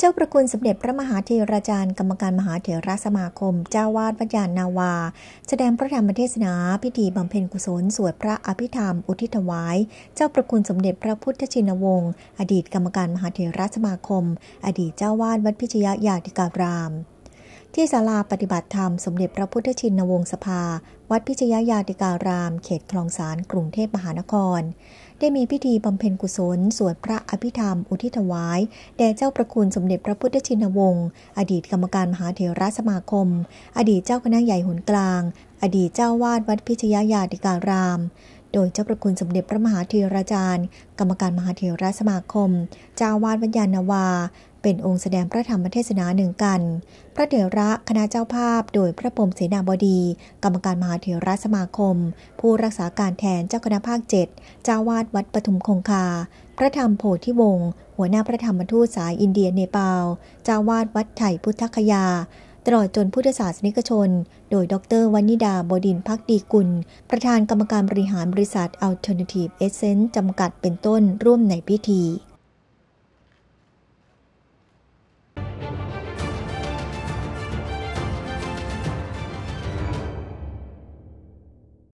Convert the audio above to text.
เจ้าประคุณสมเด็จพระมหาเทราจารย์กรรมการมหาเถรสมาคม เจ้าวาดวัญญาณนาวา แสดงพระธรรมเทศนาพิธีบำเพ็ญกุศลสวดพระอภิธรรมอุทิศถวาย เจ้าประคุณสมเด็จพระพุทธชินวงศ์อดีตกรรมการมหาเถรสมาคม อดีตเจ้าวาดวัดพิชยยาติการามที่ศาลาปฏิบัติธรรมสมเด็จพระพุทธชินวงศภา วัดพิชยยาติการาม เขตคลองสารกรุงเทพมหานคร ได้มีพิธีบำเพ็ญกุศลสวดพระอภิธรรมอุทิศถวายแด่เจ้าประคุณสมเด็จพระพุทธชินวงศ์อดีตกรรมการมหาเถรสมาคม อดีตเจ้าคณะใหญ่หนกลาง อดีตเจ้าวาดวัดพิชยยาติการาม โดยเจ้าประคุณสมเด็จพระมหาเทราจารย์ กรรมการมหาเทราสมาคมเจ้าวาดวัญญาณาวาเป็นองค์แสดงพระธรรมเทศนาหนึ่งกัน พระเถระคณะเจ้าภาพ โดยพระพรมเสนาบดี กรรมการมหาเถระสมาคม ผู้รักษาการแทนเจ้าคณะภาคเจ็ดเจ้าวาดวัดปทุมคงคา พระธรรมโพธิวงศ์หัวหน้าพระธรรมทูตสายอินเดียเนปาลเจ้าวาดวัดไถ่พุทธคยาตลอดจนพุทธศาสนิกชน โดยดรวานิดาบดินพักดีกุลประธานกรรมการบริหารบริษัท a l t e r n a นทีฟเอเซนซ์จำกัดเป็นต้นร่วมในพิธี